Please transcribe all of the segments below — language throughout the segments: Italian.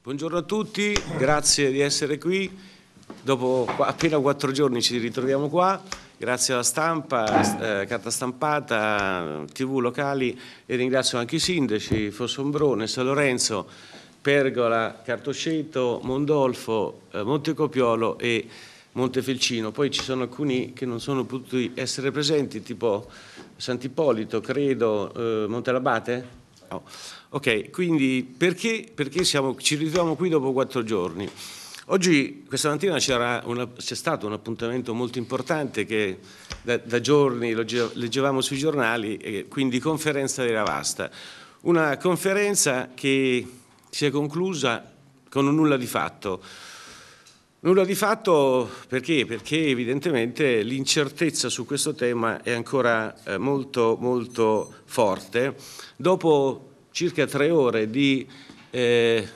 Buongiorno a tutti, grazie di essere qui. Dopo appena quattro giorni ci ritroviamo qua, grazie alla stampa, eh, carta stampata, tv locali e ringrazio anche i sindaci Fossombrone, San Lorenzo, Pergola, Cartosceto, Mondolfo, eh, Montecopiolo e Montefelcino. Poi ci sono alcuni che non sono potuti essere presenti, tipo Sant'Ippolito, credo, eh, Montelabate? No. Ok, quindi perché, perché siamo, ci ritroviamo qui dopo quattro giorni? Oggi, questa mattina, c'è stato un appuntamento molto importante che da, da giorni lo, leggevamo sui giornali, quindi conferenza di Vasta. Una conferenza che si è conclusa con un nulla di fatto. Nulla di fatto perché? Perché evidentemente l'incertezza su questo tema è ancora eh, molto, molto forte. Dopo circa tre ore di eh, eh,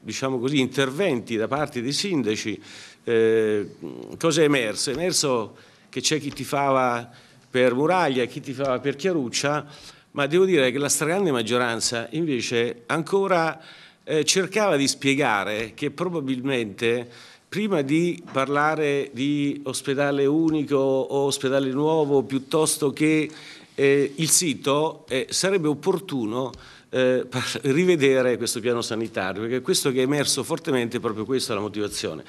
diciamo così, interventi da parte dei sindaci, eh, cosa è emerso? È emerso che c'è chi tifava per Muraglia, chi tifava per Chiaruccia, ma devo dire che la stragrande maggioranza invece ancora eh, cercava di spiegare che probabilmente prima di parlare di ospedale unico o ospedale nuovo piuttosto che eh, il sito eh, sarebbe opportuno eh, rivedere questo piano sanitario, perché questo che è emerso fortemente è proprio questa la motivazione.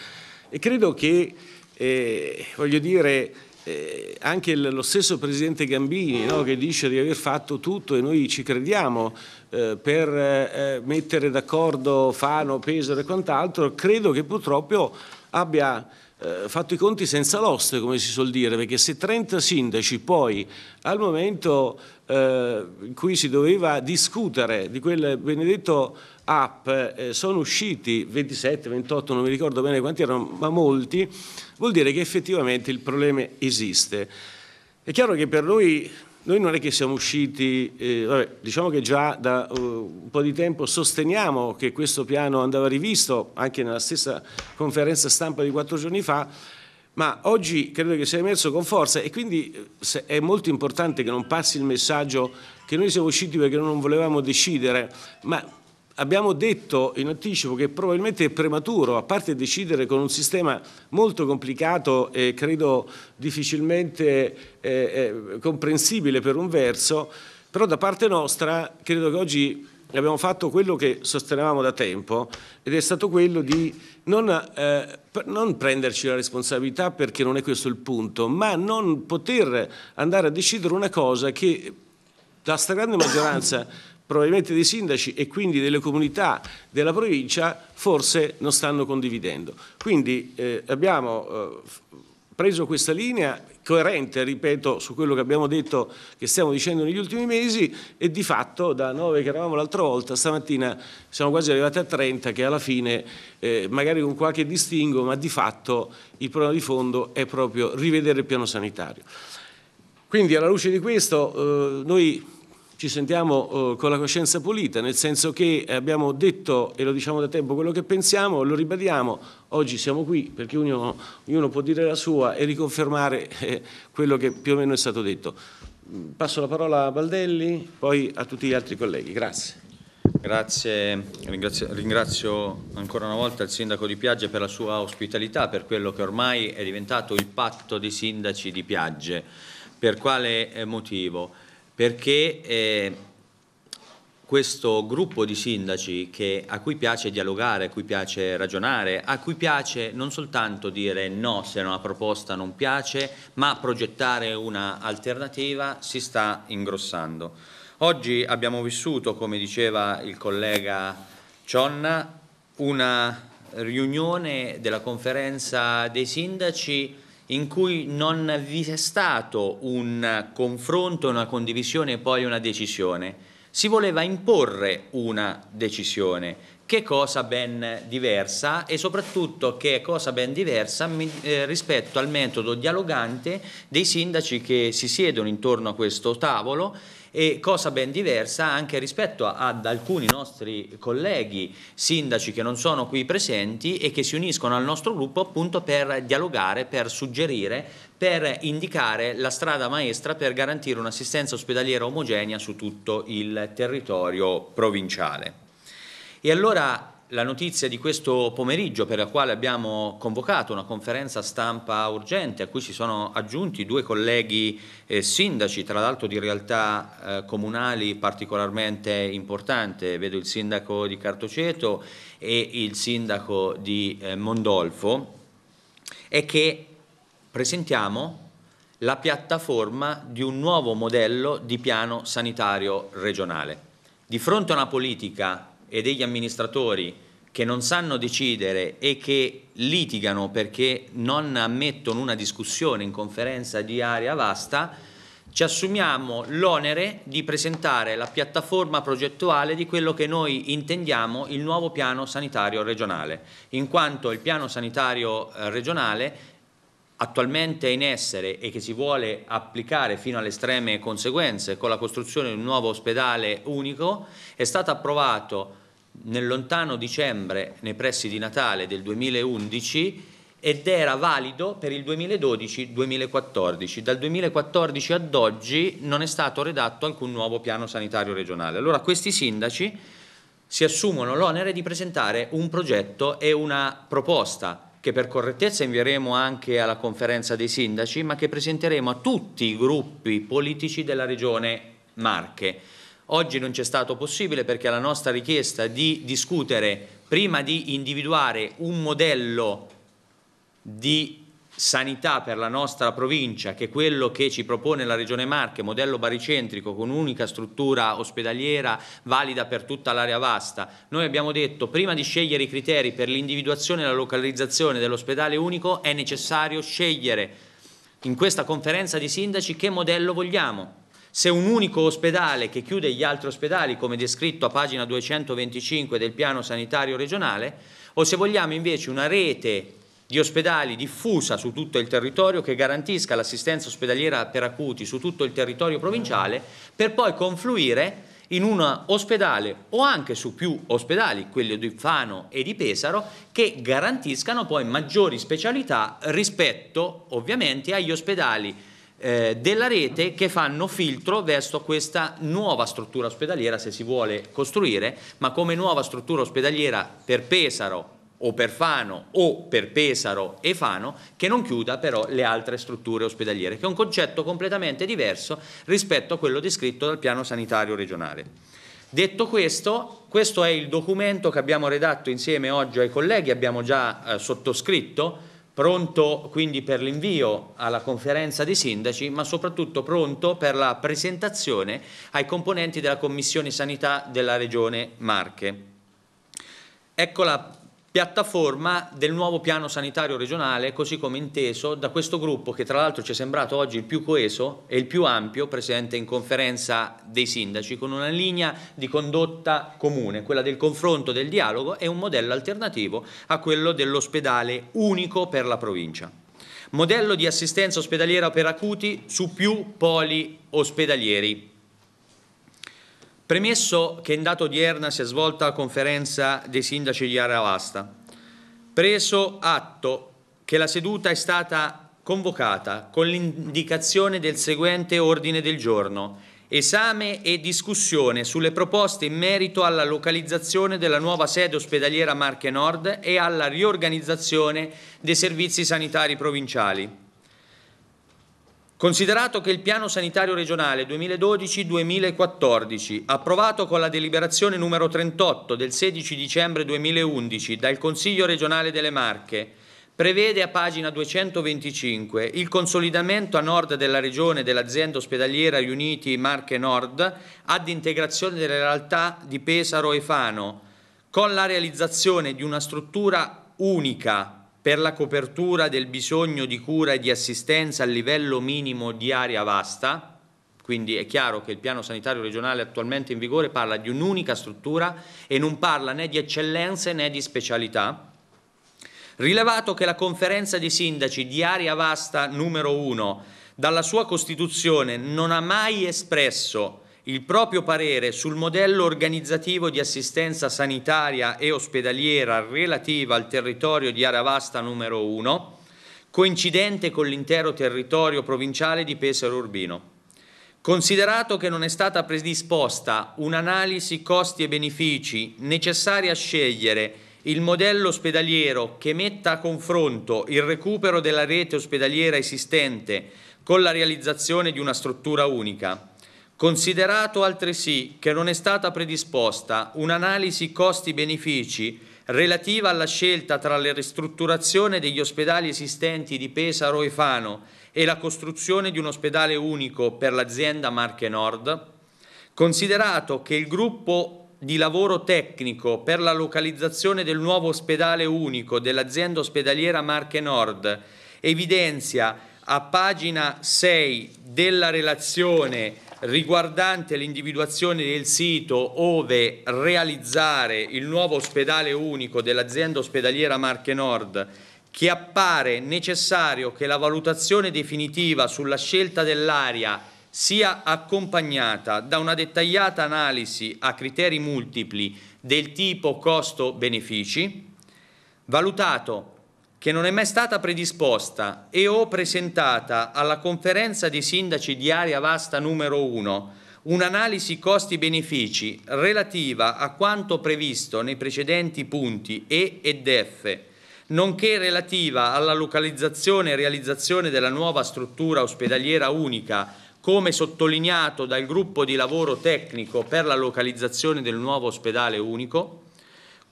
E credo che, eh, voglio dire, eh, anche lo stesso Presidente Gambini no, che dice di aver fatto tutto e noi ci crediamo eh, per eh, mettere d'accordo Fano, Pesaro e quant'altro, credo che purtroppo abbia eh, fatto i conti senza l'oste, come si suol dire, perché se 30 sindaci poi al momento eh, in cui si doveva discutere di quel benedetto app eh, sono usciti 27, 28, non mi ricordo bene quanti erano, ma molti, vuol dire che effettivamente il problema esiste. È chiaro che per noi noi non è che siamo usciti, eh, vabbè, diciamo che già da uh, un po' di tempo sosteniamo che questo piano andava rivisto, anche nella stessa conferenza stampa di quattro giorni fa, ma oggi credo che sia emerso con forza e quindi eh, è molto importante che non passi il messaggio che noi siamo usciti perché non volevamo decidere, ma Abbiamo detto in anticipo che probabilmente è prematuro, a parte decidere con un sistema molto complicato e credo difficilmente eh, eh, comprensibile per un verso, però da parte nostra credo che oggi abbiamo fatto quello che sostenevamo da tempo ed è stato quello di non, eh, non, prenderci la responsabilità perché non è questo il punto, ma non poter andare a decidere una cosa che la stragrande maggioranza probabilmente dei sindaci e quindi delle comunità della provincia forse non stanno condividendo. Quindi eh, abbiamo eh, preso questa linea coerente, ripeto, su quello che abbiamo detto, che stiamo dicendo negli ultimi mesi e di fatto da 9 che eravamo l'altra volta, stamattina siamo quasi arrivati a 30 che alla fine, eh, magari con qualche distingo, ma di fatto il problema di fondo è proprio rivedere il piano sanitario. Quindi alla luce di questo eh, noi ci sentiamo eh, con la coscienza pulita, nel senso che abbiamo detto e lo diciamo da tempo quello che pensiamo, lo ribadiamo, oggi siamo qui perché ognuno, ognuno può dire la sua e riconfermare eh, quello che più o meno è stato detto. Passo la parola a Baldelli, poi a tutti gli altri colleghi. Grazie. Grazie, ringrazio, ringrazio, ancora una volta il sindaco di Piagge per la sua ospitalità, per quello che ormai è diventato il patto dei sindaci di Piagge. Per quale eh, motivo? perché eh, questo gruppo di sindaci che, a cui piace dialogare, a cui piace ragionare, a cui piace non soltanto dire no se una proposta non piace, ma progettare un'alternativa, si sta ingrossando. Oggi abbiamo vissuto, come diceva il collega Cionna, una riunione della conferenza dei sindaci in cui non vi è stato un confronto, una condivisione e poi una decisione. Si voleva imporre una decisione, che cosa ben diversa e soprattutto che cosa ben diversa eh, rispetto al metodo dialogante dei sindaci che si siedono intorno a questo tavolo e cosa ben diversa anche rispetto ad alcuni nostri colleghi sindaci che non sono qui presenti e che si uniscono al nostro gruppo appunto per dialogare, per suggerire, per indicare la strada maestra per garantire un'assistenza ospedaliera omogenea su tutto il territorio provinciale. E allora la notizia di questo pomeriggio per la quale abbiamo convocato una conferenza stampa urgente a cui si sono aggiunti due colleghi eh, sindaci, tra l'altro di realtà eh, comunali particolarmente importante, vedo il sindaco di Cartoceto e il sindaco di eh, Mondolfo, è che presentiamo la piattaforma di un nuovo modello di piano sanitario regionale. Di fronte a una politica e degli amministratori che non sanno decidere e che litigano perché non ammettono una discussione in conferenza di area vasta, ci assumiamo l'onere di presentare la piattaforma progettuale di quello che noi intendiamo il nuovo piano sanitario regionale, in quanto il piano sanitario eh, regionale attualmente in essere e che si vuole applicare fino alle estreme conseguenze con la costruzione di un nuovo ospedale unico, è stato approvato nel lontano dicembre, nei pressi di Natale del 2011, ed era valido per il 2012-2014. Dal 2014 ad oggi non è stato redatto alcun nuovo piano sanitario regionale. Allora questi sindaci si assumono l'onere di presentare un progetto e una proposta che per correttezza invieremo anche alla conferenza dei sindaci, ma che presenteremo a tutti i gruppi politici della regione Marche Oggi non ci è stato possibile perché la nostra richiesta di discutere prima di individuare un modello di sanità per la nostra provincia, che è quello che ci propone la Regione Marche, modello baricentrico con unica struttura ospedaliera valida per tutta l'area vasta. Noi abbiamo detto prima di scegliere i criteri per l'individuazione e la localizzazione dell'ospedale unico è necessario scegliere in questa conferenza di sindaci che modello vogliamo se un unico ospedale che chiude gli altri ospedali, come descritto a pagina 225 del piano sanitario regionale, o se vogliamo invece una rete di ospedali diffusa su tutto il territorio che garantisca l'assistenza ospedaliera per acuti su tutto il territorio provinciale per poi confluire in un ospedale o anche su più ospedali, quelli di Fano e di Pesaro, che garantiscano poi maggiori specialità rispetto ovviamente agli ospedali eh, della rete che fanno filtro verso questa nuova struttura ospedaliera se si vuole costruire, ma come nuova struttura ospedaliera per Pesaro o per Fano o per Pesaro e Fano che non chiuda però le altre strutture ospedaliere, che è un concetto completamente diverso rispetto a quello descritto dal piano sanitario regionale. Detto questo, questo è il documento che abbiamo redatto insieme oggi ai colleghi, abbiamo già eh, sottoscritto, pronto quindi per l'invio alla conferenza dei sindaci, ma soprattutto pronto per la presentazione ai componenti della Commissione Sanità della Regione Marche. Ecco la piattaforma del nuovo piano sanitario regionale, così come inteso da questo gruppo che tra l'altro ci è sembrato oggi il più coeso e il più ampio presente in conferenza dei sindaci, con una linea di condotta comune, quella del confronto, del dialogo e un modello alternativo a quello dell'ospedale unico per la provincia. Modello di assistenza ospedaliera per acuti su più poli ospedalieri Premesso che in data odierna si è svolta la conferenza dei sindaci di Aravasta, preso atto che la seduta è stata convocata con l'indicazione del seguente ordine del giorno, esame e discussione sulle proposte in merito alla localizzazione della nuova sede ospedaliera Marche Nord e alla riorganizzazione dei servizi sanitari provinciali. Considerato che il piano sanitario regionale 2012-2014, approvato con la deliberazione numero 38 del 16 dicembre 2011 dal Consiglio regionale delle Marche, prevede a pagina 225 il consolidamento a nord della regione dell'azienda ospedaliera Uniti Marche Nord ad integrazione delle realtà di Pesaro e Fano, con la realizzazione di una struttura unica per la copertura del bisogno di cura e di assistenza a livello minimo di area vasta, quindi è chiaro che il piano sanitario regionale attualmente in vigore parla di un'unica struttura e non parla né di eccellenze né di specialità. Rilevato che la conferenza dei sindaci di area vasta numero 1 dalla sua costituzione non ha mai espresso il proprio parere sul modello organizzativo di assistenza sanitaria e ospedaliera relativa al territorio di Aravasta numero 1, coincidente con l'intero territorio provinciale di Pesaro Urbino. Considerato che non è stata predisposta un'analisi costi e benefici necessaria a scegliere il modello ospedaliero che metta a confronto il recupero della rete ospedaliera esistente con la realizzazione di una struttura unica, Considerato altresì che non è stata predisposta un'analisi costi-benefici relativa alla scelta tra la ristrutturazione degli ospedali esistenti di Pesaro e Fano e la costruzione di un ospedale unico per l'azienda Marche Nord, considerato che il gruppo di lavoro tecnico per la localizzazione del nuovo ospedale unico dell'azienda ospedaliera Marche Nord evidenzia a pagina 6 della relazione riguardante l'individuazione del sito ove realizzare il nuovo ospedale unico dell'azienda ospedaliera Marche Nord che appare necessario che la valutazione definitiva sulla scelta dell'area sia accompagnata da una dettagliata analisi a criteri multipli del tipo costo-benefici, valutato che non è mai stata predisposta e o presentata alla conferenza dei sindaci di area vasta numero 1 un'analisi costi-benefici relativa a quanto previsto nei precedenti punti E ed F, nonché relativa alla localizzazione e realizzazione della nuova struttura ospedaliera unica, come sottolineato dal gruppo di lavoro tecnico per la localizzazione del nuovo ospedale unico,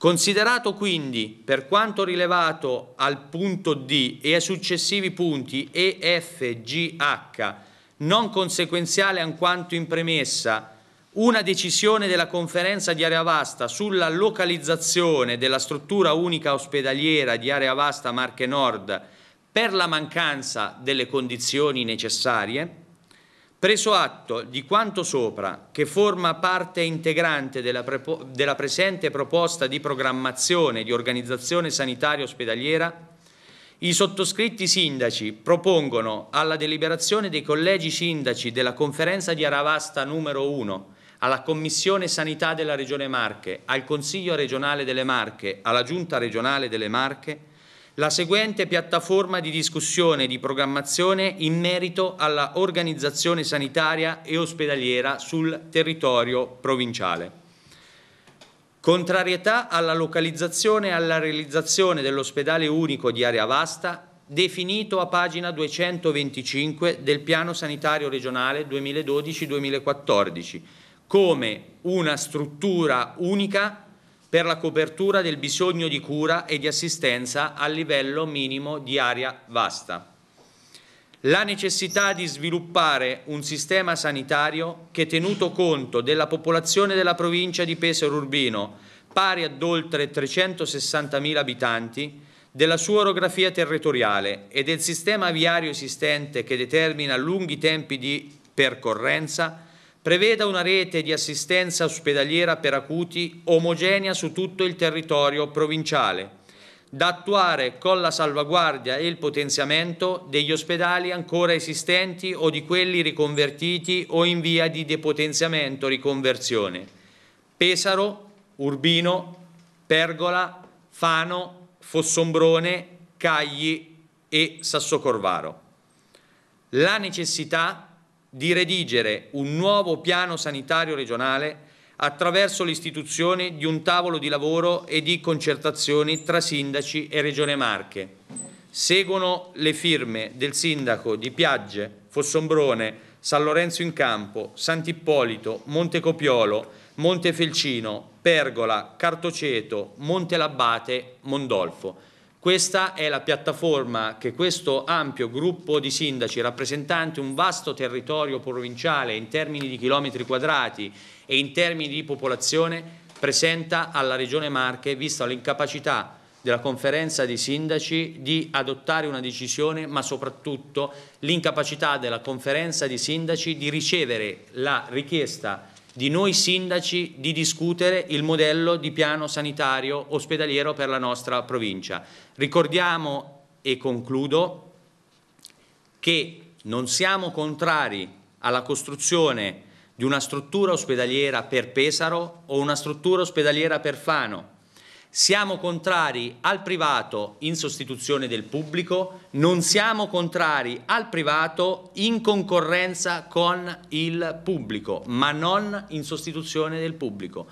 Considerato quindi, per quanto rilevato al punto D e ai successivi punti E, F, G, H, non conseguenziale a quanto in premessa, una decisione della conferenza di area vasta sulla localizzazione della struttura unica ospedaliera di area vasta Marche Nord per la mancanza delle condizioni necessarie, Preso atto di quanto sopra, che forma parte integrante della, pre della presente proposta di programmazione di organizzazione sanitaria ospedaliera, i sottoscritti sindaci propongono alla deliberazione dei collegi sindaci della conferenza di Aravasta numero 1, alla Commissione Sanità della Regione Marche, al Consiglio regionale delle Marche, alla Giunta regionale delle Marche, la seguente piattaforma di discussione e di programmazione in merito alla organizzazione sanitaria e ospedaliera sul territorio provinciale. Contrarietà alla localizzazione e alla realizzazione dell'ospedale unico di area vasta definito a pagina 225 del Piano Sanitario Regionale 2012-2014 come una struttura unica per la copertura del bisogno di cura e di assistenza a livello minimo di area vasta. La necessità di sviluppare un sistema sanitario che, tenuto conto della popolazione della provincia di Pesaro Urbino, pari ad oltre 360.000 abitanti, della sua orografia territoriale e del sistema viario esistente che determina lunghi tempi di percorrenza, preveda una rete di assistenza ospedaliera per acuti omogenea su tutto il territorio provinciale, da attuare con la salvaguardia e il potenziamento degli ospedali ancora esistenti o di quelli riconvertiti o in via di depotenziamento riconversione. Pesaro, Urbino, Pergola, Fano, Fossombrone, Cagli e Sassocorvaro. La necessità di redigere un nuovo piano sanitario regionale attraverso l'istituzione di un tavolo di lavoro e di concertazioni tra sindaci e Regione Marche. Seguono le firme del sindaco di Piagge, Fossombrone, San Lorenzo in Campo, Sant'Ippolito, Montecopiolo, Montefelcino, Pergola, Cartoceto, Monte Labbate, Mondolfo. Questa è la piattaforma che questo ampio gruppo di sindaci, rappresentanti un vasto territorio provinciale in termini di chilometri quadrati e in termini di popolazione, presenta alla Regione Marche, vista l'incapacità della conferenza dei sindaci di adottare una decisione, ma soprattutto l'incapacità della conferenza dei sindaci di ricevere la richiesta di noi sindaci di discutere il modello di piano sanitario ospedaliero per la nostra provincia. Ricordiamo, e concludo, che non siamo contrari alla costruzione di una struttura ospedaliera per Pesaro o una struttura ospedaliera per Fano, siamo contrari al privato in sostituzione del pubblico, non siamo contrari al privato in concorrenza con il pubblico, ma non in sostituzione del pubblico.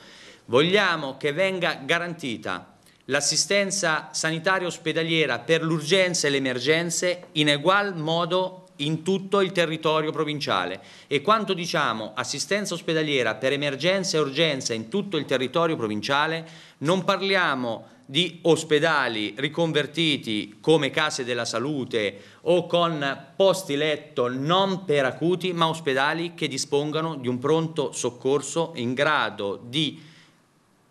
Vogliamo che venga garantita l'assistenza sanitaria ospedaliera per l'urgenza e le emergenze in ugual modo in tutto il territorio provinciale e quando diciamo assistenza ospedaliera per emergenza e urgenza in tutto il territorio provinciale non parliamo di ospedali riconvertiti come case della salute o con posti letto non per acuti, ma ospedali che dispongano di un pronto soccorso in grado di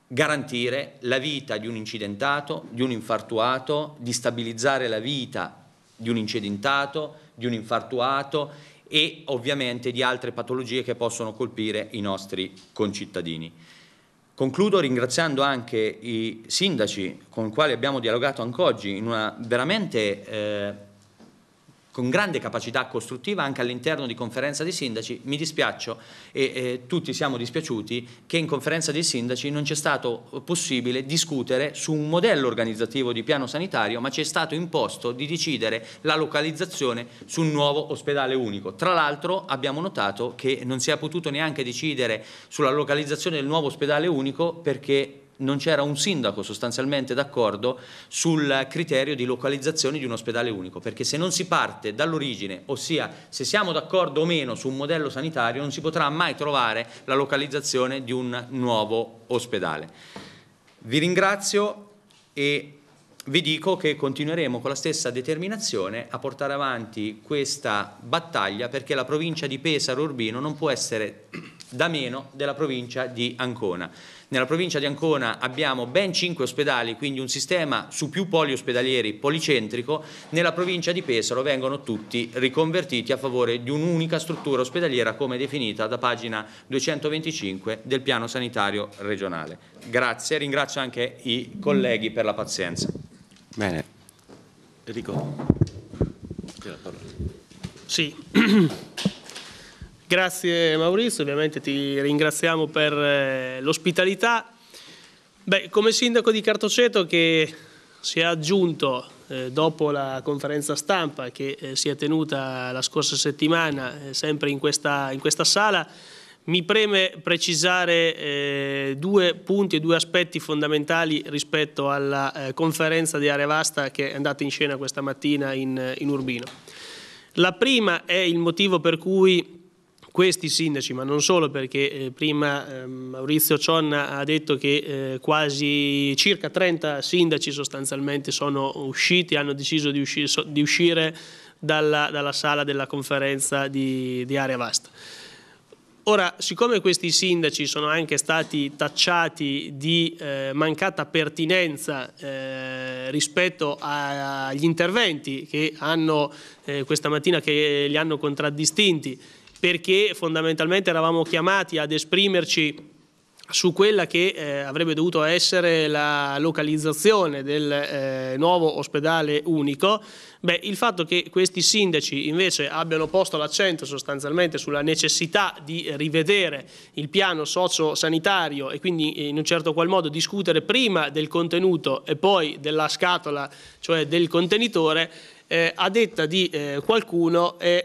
garantire la vita di un incidentato, di un infartuato, di stabilizzare la vita di un incidentato, di un infartuato e ovviamente di altre patologie che possono colpire i nostri concittadini. Concludo ringraziando anche i sindaci con i quali abbiamo dialogato anche oggi in una veramente... Eh, con grande capacità costruttiva anche all'interno di conferenza dei sindaci. Mi dispiaccio e eh, tutti siamo dispiaciuti che in conferenza dei sindaci non c'è stato possibile discutere su un modello organizzativo di piano sanitario, ma ci è stato imposto di decidere la localizzazione su un nuovo ospedale unico. Tra l'altro abbiamo notato che non si è potuto neanche decidere sulla localizzazione del nuovo ospedale unico perché non c'era un sindaco sostanzialmente d'accordo sul criterio di localizzazione di un ospedale unico, perché se non si parte dall'origine, ossia se siamo d'accordo o meno su un modello sanitario, non si potrà mai trovare la localizzazione di un nuovo ospedale. Vi ringrazio e vi dico che continueremo con la stessa determinazione a portare avanti questa battaglia perché la provincia di Pesaro Urbino non può essere da meno della provincia di Ancona. Nella provincia di Ancona abbiamo ben 5 ospedali, quindi un sistema su più poli ospedalieri policentrico. Nella provincia di Pesaro vengono tutti riconvertiti a favore di un'unica struttura ospedaliera come definita da pagina 225 del piano sanitario regionale. Grazie, ringrazio anche i colleghi per la pazienza. Bene. Enrico. Sì. Grazie Maurizio, ovviamente ti ringraziamo per eh, l'ospitalità. Beh, come sindaco di Cartoceto che si è aggiunto eh, dopo la conferenza stampa che eh, si è tenuta la scorsa settimana sempre in questa, in questa, sala, mi preme precisare due punti e due aspetti fondamentali rispetto alla conferenza di Area Vasta che è andata in scena questa mattina in, in Urbino. La prima è il motivo per cui questi sindaci, ma non solo perché eh, prima eh, Maurizio Cionna ha detto che eh, quasi circa 30 sindaci sostanzialmente sono usciti, hanno deciso di, usci di uscire dalla, dalla, sala della conferenza di, di Area Vasta. Ora, siccome questi sindaci sono anche stati tacciati di eh, mancata pertinenza eh, rispetto agli interventi che hanno eh, questa mattina che li hanno contraddistinti, perché fondamentalmente eravamo chiamati ad esprimerci su quella che eh, avrebbe dovuto essere la localizzazione del eh, nuovo ospedale unico, beh, il fatto che questi sindaci invece abbiano posto l'accento sostanzialmente sulla necessità di rivedere il piano socio-sanitario e quindi eh, in un certo qual modo discutere prima del contenuto e poi della scatola, cioè del contenitore, eh, a detta di eh, qualcuno è,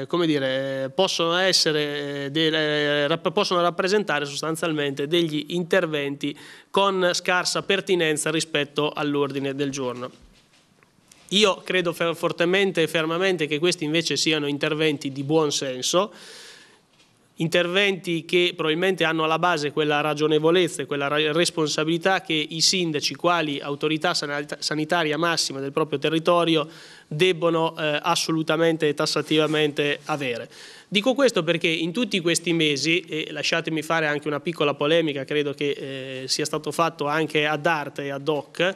eh, come dire, possono, essere, eh, de, eh, rapp possono rappresentare sostanzialmente degli interventi con scarsa pertinenza rispetto all'ordine del giorno. Io credo fortemente e fermamente che questi invece siano interventi di buon senso, interventi che probabilmente hanno alla base quella ragionevolezza e quella responsabilità che i sindaci, quali autorità sanitaria massima del proprio territorio, debbono eh, assolutamente e tassativamente avere. Dico questo perché in tutti questi mesi, e lasciatemi fare anche una piccola polemica, credo che eh, sia stato fatto anche ad arte e ad hoc,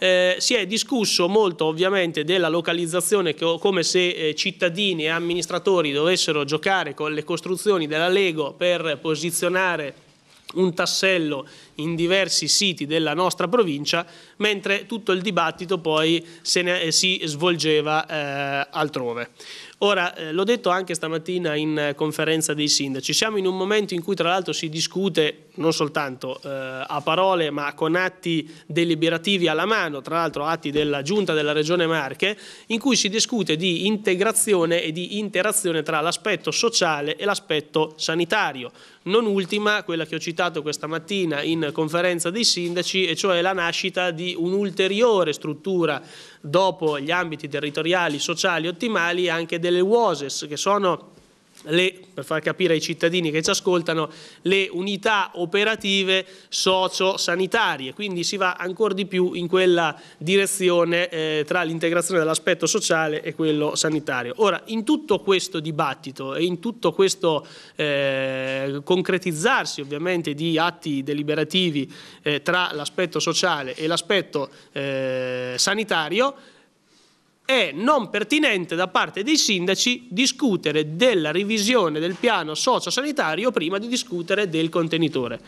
eh, si è discusso molto ovviamente della localizzazione come se eh, cittadini e amministratori dovessero giocare con le costruzioni della Lego per posizionare un tassello in diversi siti della nostra provincia, mentre tutto il dibattito poi ne, eh, si svolgeva eh, altrove. Ora, eh, l'ho detto anche stamattina in eh, conferenza dei sindaci, siamo in un momento in cui tra l'altro si discute non soltanto eh, a parole ma con atti deliberativi alla mano, tra l'altro atti della giunta della regione Marche, in cui si discute di integrazione e di interazione tra l'aspetto sociale e l'aspetto sanitario. Non ultima quella che ho citato questa mattina in conferenza dei sindaci, e cioè la nascita di un'ulteriore struttura dopo gli ambiti territoriali, sociali, ottimali, anche delle UOSES, che sono le, per far capire ai cittadini che ci ascoltano, le unità operative socio-sanitarie, quindi si va ancora di più in quella direzione eh, tra l'integrazione dell'aspetto sociale e quello sanitario. Ora, in tutto questo dibattito e in tutto questo eh, concretizzarsi ovviamente di atti deliberativi eh, tra l'aspetto sociale e l'aspetto eh, sanitario, è non pertinente da parte dei sindaci discutere della revisione del piano sociosanitario prima di discutere del contenitore.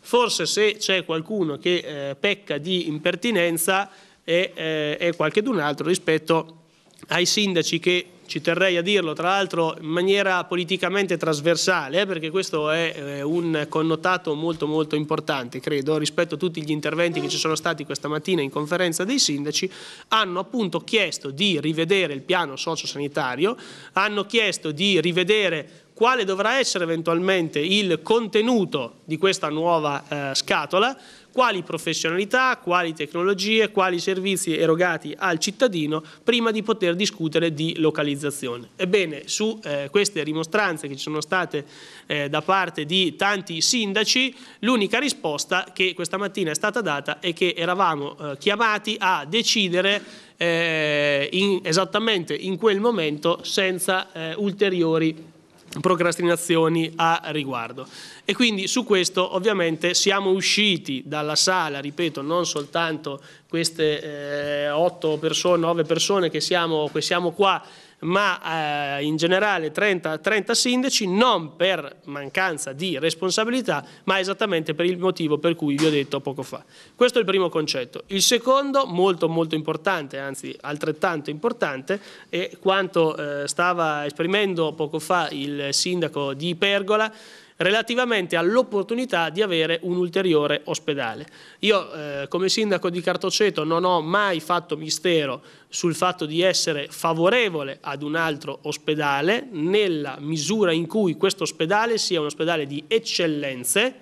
Forse se c'è qualcuno che eh, pecca di impertinenza è, eh, è qualche d'un altro rispetto ai sindaci che ci terrei a dirlo tra l'altro in maniera politicamente trasversale, eh, perché questo è eh, un connotato molto molto importante, credo, rispetto a tutti gli interventi che ci sono stati questa mattina in conferenza dei sindaci, hanno appunto chiesto di rivedere il piano sociosanitario, hanno chiesto di rivedere quale dovrà essere eventualmente il contenuto di questa nuova eh, scatola, quali professionalità, quali tecnologie, quali servizi erogati al cittadino prima di poter discutere di localizzazione. Ebbene, su eh, queste rimostranze che ci sono state eh, da parte di tanti sindaci, l'unica risposta che questa mattina è stata data è che eravamo eh, chiamati a decidere eh, in, esattamente in quel momento senza eh, ulteriori procrastinazioni a riguardo. E quindi su questo ovviamente siamo usciti dalla sala, ripeto, non soltanto queste eh, 8 persone, 9 persone che siamo, che siamo qua ma eh, in generale 30, 30 sindaci, non per mancanza di responsabilità, ma esattamente per il motivo per cui vi ho detto poco fa. Questo è il primo concetto. Il secondo, molto molto importante, anzi altrettanto importante, è quanto eh, stava esprimendo poco fa il sindaco di Pergola, relativamente all'opportunità di avere un ulteriore ospedale. Io eh, come sindaco di Cartoceto non ho mai fatto mistero sul fatto di essere favorevole ad un altro ospedale nella misura in cui questo ospedale sia un ospedale di eccellenze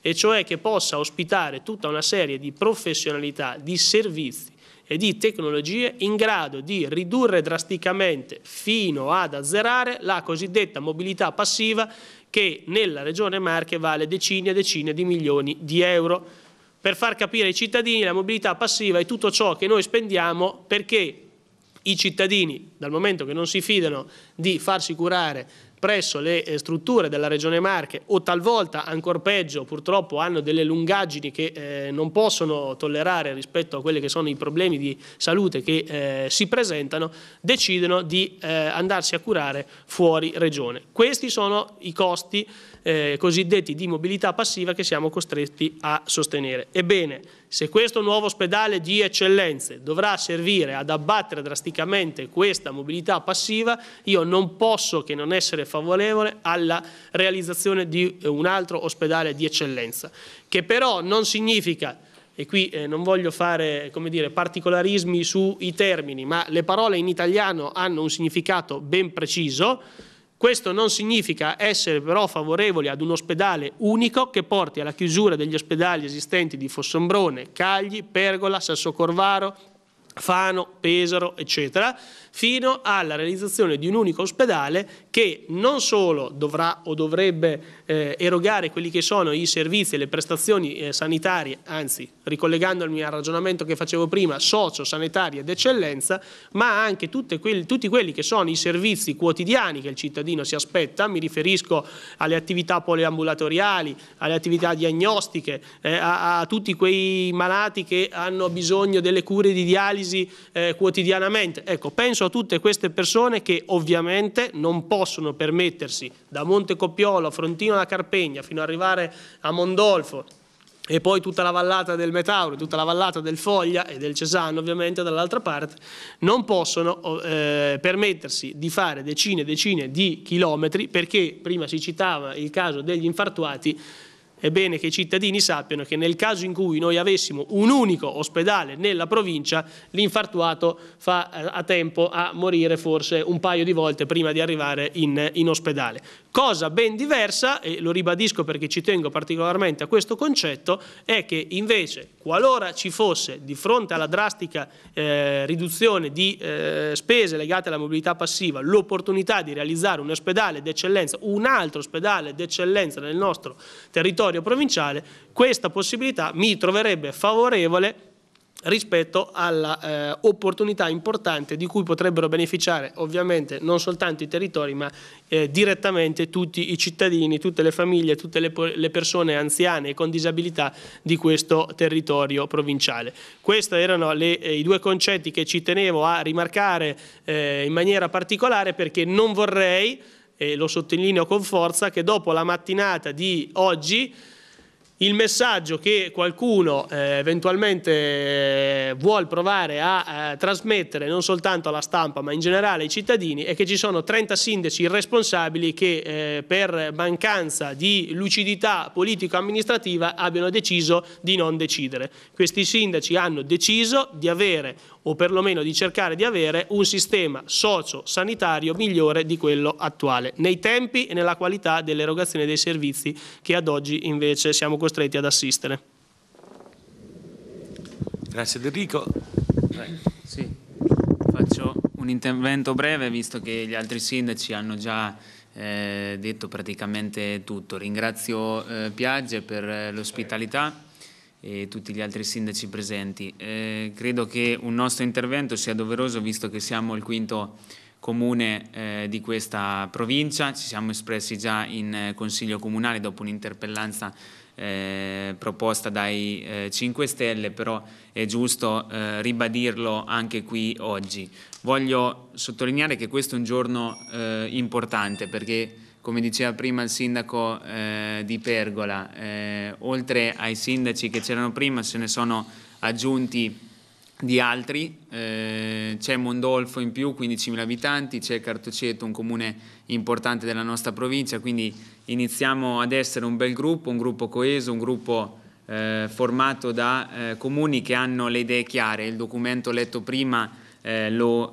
e cioè che possa ospitare tutta una serie di professionalità, di servizi e di tecnologie in grado di ridurre drasticamente fino ad azzerare la cosiddetta mobilità passiva che nella regione Marche vale decine e decine di milioni di euro. Per far capire ai cittadini la mobilità passiva è tutto ciò che noi spendiamo perché i cittadini, dal momento che non si fidano di farsi curare presso le eh, strutture della Regione Marche o talvolta, ancora peggio, purtroppo hanno delle lungaggini che eh, non possono tollerare rispetto a quelli che sono i problemi di salute che eh, si presentano, decidono di eh, andarsi a curare fuori Regione. Questi sono i costi eh, cosiddetti di mobilità passiva che siamo costretti a sostenere. Ebbene, se questo nuovo ospedale di eccellenze dovrà servire ad abbattere drasticamente questa mobilità passiva, io non posso che non essere favorevole alla realizzazione di eh, un altro ospedale di eccellenza, che però non significa e qui eh, non voglio fare dire, particolarismi sui termini, ma le parole in italiano hanno un significato ben preciso, questo non significa essere però favorevoli ad un ospedale unico che porti alla chiusura degli ospedali esistenti di Fossombrone, Cagli, Pergola, Sassocorvaro, Fano, Pesaro, eccetera, fino alla realizzazione di un unico ospedale che non solo dovrà o dovrebbe eh, erogare quelli che sono i servizi e le prestazioni eh, sanitarie, anzi ricollegandomi al ragionamento che facevo prima, socio-sanitarie d'eccellenza, ma anche quelli, tutti quelli che sono i servizi quotidiani che il cittadino si aspetta, mi riferisco alle attività poliambulatoriali, alle attività diagnostiche, eh, a, a, tutti quei malati che hanno bisogno delle cure di dialisi eh, quotidianamente. Ecco, penso penso a tutte queste persone che ovviamente non possono permettersi da Monte Coppiolo a Frontino alla Carpegna fino ad arrivare a Mondolfo e poi tutta la vallata del Metauro, tutta la vallata del Foglia e del Cesano ovviamente dall'altra parte, non possono eh, permettersi di fare decine e decine di chilometri perché prima si citava il caso degli infartuati, è bene che i cittadini sappiano che nel caso in cui noi avessimo un unico ospedale nella provincia, l'infartuato fa eh, a tempo a morire forse un paio di volte prima di arrivare in, in ospedale. Cosa ben diversa, e lo ribadisco perché ci tengo particolarmente a questo concetto, è che invece qualora ci fosse di fronte alla drastica eh, riduzione di eh, spese legate alla mobilità passiva l'opportunità di realizzare un ospedale d'eccellenza, un altro ospedale d'eccellenza nel nostro territorio provinciale, questa possibilità mi troverebbe favorevole rispetto all'opportunità eh, importante di cui potrebbero beneficiare ovviamente non soltanto i territori ma eh, direttamente tutti i cittadini, tutte le famiglie, tutte le, le, persone anziane e con disabilità di questo territorio provinciale. Questi erano le, eh, i due concetti che ci tenevo a rimarcare eh, in maniera particolare perché non vorrei, e lo sottolineo con forza, che dopo la mattinata di oggi il messaggio che qualcuno eh, eventualmente eh, vuole provare a eh, trasmettere non soltanto alla stampa ma in generale ai cittadini è che ci sono 30 sindaci irresponsabili che eh, per mancanza di lucidità politico-amministrativa abbiano deciso di non decidere. Questi sindaci hanno deciso di avere o perlomeno di cercare di avere un sistema socio-sanitario migliore di quello attuale, nei tempi e nella qualità dell'erogazione dei servizi che ad oggi invece siamo costretti ad assistere. Grazie Enrico. Sì, faccio un intervento breve visto che gli altri sindaci hanno già eh, detto praticamente tutto. Ringrazio eh, Piagge per eh, l'ospitalità e tutti gli altri sindaci presenti. Eh, credo che un nostro intervento sia doveroso visto che siamo il quinto comune eh, di questa provincia, ci siamo espressi già in eh, Consiglio Comunale dopo un'interpellanza eh, proposta dai eh, 5 Stelle, però è giusto eh, ribadirlo anche qui oggi. Voglio sottolineare che questo è un giorno eh, importante perché come diceva prima il sindaco eh, di Pergola, eh, oltre ai sindaci che c'erano prima se ne sono aggiunti di altri, eh, c'è Mondolfo in più, 15.000 abitanti, c'è Cartoceto, un comune importante della nostra provincia, quindi iniziamo ad essere un bel gruppo, un gruppo coeso, un gruppo eh, formato da eh, comuni che hanno le idee chiare, il documento letto prima eh, lo,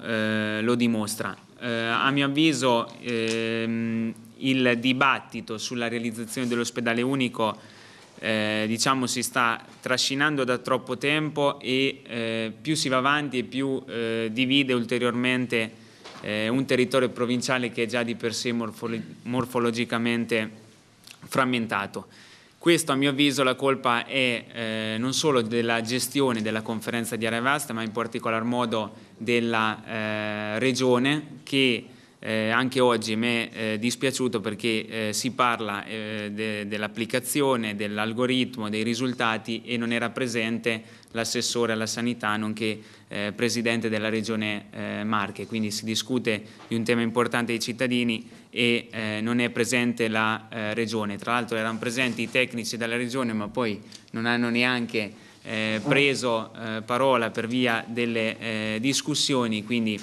lo dimostra. a mio avviso ehm, il dibattito sulla realizzazione dell'ospedale unico eh, diciamo, si sta trascinando da troppo tempo e eh, più si va avanti e più eh, divide ulteriormente eh, un territorio provinciale che è già di per sé morfolo morfologicamente frammentato. Questo a mio avviso la colpa è eh, non solo della gestione della conferenza di Arevasta ma in particolar modo della eh, regione che eh, anche oggi mi eh, è eh, dispiaciuto perché eh, si parla eh, de, dell'applicazione, dell'algoritmo, dei risultati e non era presente l'assessore alla sanità nonché eh, presidente della regione Marche, quindi si discute di un tema importante ai cittadini e non è presente la regione. Tra l'altro erano presenti i tecnici della regione ma poi non hanno neanche preso parola per via delle discussioni, quindi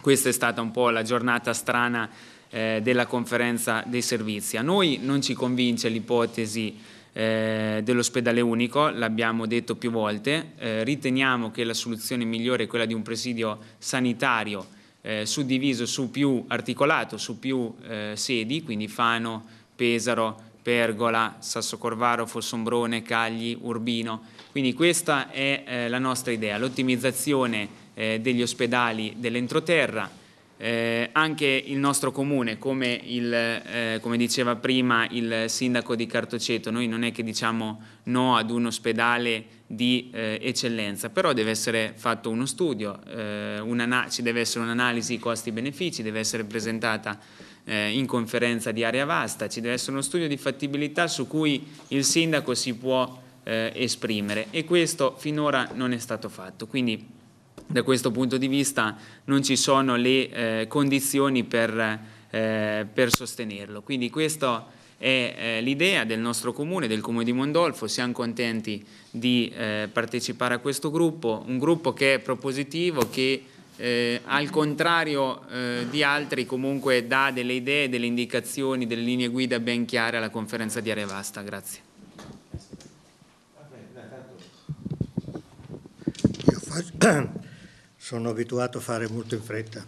questa è stata un po' la giornata strana eh, della conferenza dei servizi. A noi non ci convince l'ipotesi eh, dell'ospedale unico, l'abbiamo detto più volte, eh, riteniamo che la soluzione migliore è quella di un presidio sanitario eh, suddiviso su più articolato, su più eh, sedi, quindi Fano, Pesaro, Pergola, Sasso Corvaro, Fossombrone, Cagli, Urbino. Quindi questa è eh, la nostra idea, l'ottimizzazione eh, degli ospedali dell'entroterra. Eh, anche il nostro comune, come, il, eh, come, diceva prima il sindaco di Cartoceto, noi non è che diciamo no ad un ospedale di eh, eccellenza, però deve essere fatto uno studio, eh, ci deve essere un'analisi costi-benefici, deve essere presentata eh, in conferenza di area vasta, ci deve essere uno studio di fattibilità su cui il sindaco si può eh, esprimere e questo finora non è stato fatto. Quindi, da questo punto di vista non ci sono le eh, condizioni per, eh, per, sostenerlo. Quindi questa è eh, l'idea del nostro comune, del comune di Mondolfo, siamo contenti di eh, partecipare a questo gruppo, un gruppo che è propositivo, che eh, al contrario eh, di altri comunque dà delle idee, delle indicazioni, delle linee guida ben chiare alla conferenza di Arevasta. Grazie. Io faccio, sono abituato a fare molto in fretta.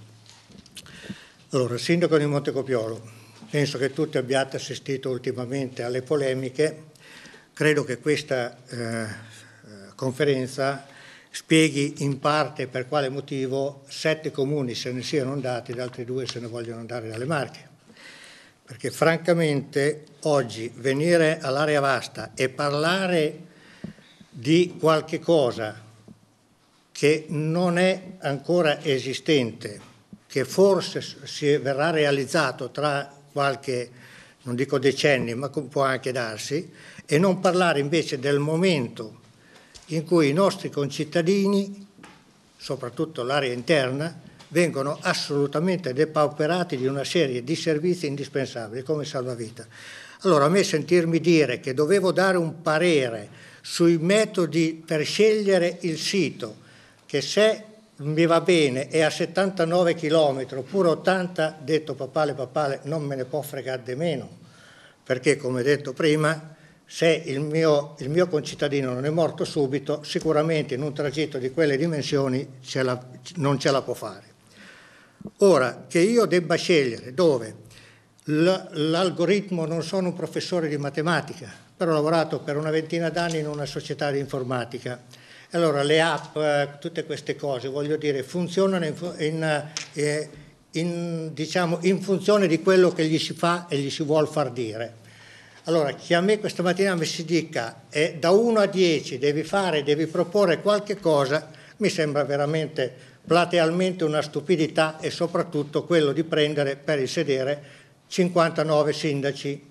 Allora, Sindaco di Montecopiolo, penso che tutti abbiate assistito ultimamente alle polemiche. Credo che questa eh, conferenza spieghi in parte per quale motivo sette comuni se ne siano andati ed altri due se ne vogliono andare dalle Marche. Perché francamente oggi venire all'area vasta e parlare di qualche cosa che non è ancora esistente, che forse verrà realizzato tra qualche, non dico decenni, ma può anche darsi, e non parlare invece del momento in cui i nostri concittadini, soprattutto l'area interna, vengono assolutamente depauperati di una serie di servizi indispensabili come salvavita. Allora a me sentirmi dire che dovevo dare un parere sui metodi per scegliere il sito che se mi va bene e a 79 km oppure 80, detto papale papale, non me ne può fregare di meno, perché come detto prima, se il mio, il mio, concittadino non è morto subito, sicuramente in un tragitto di quelle dimensioni ce la, non ce la può fare. Ora, che io debba scegliere dove l'algoritmo, non sono un professore di matematica, però ho lavorato per una ventina d'anni in una società di informatica, allora, le app, eh, tutte queste cose, voglio dire, funzionano in, in, eh, eh, in, diciamo, in funzione di quello che gli si fa e gli si vuol far dire. Allora, chi a me questa mattina mi si dica eh, da 1 a 10 devi fare, devi proporre qualche cosa, mi sembra veramente platealmente una stupidità e soprattutto quello di prendere per il sedere 59 sindaci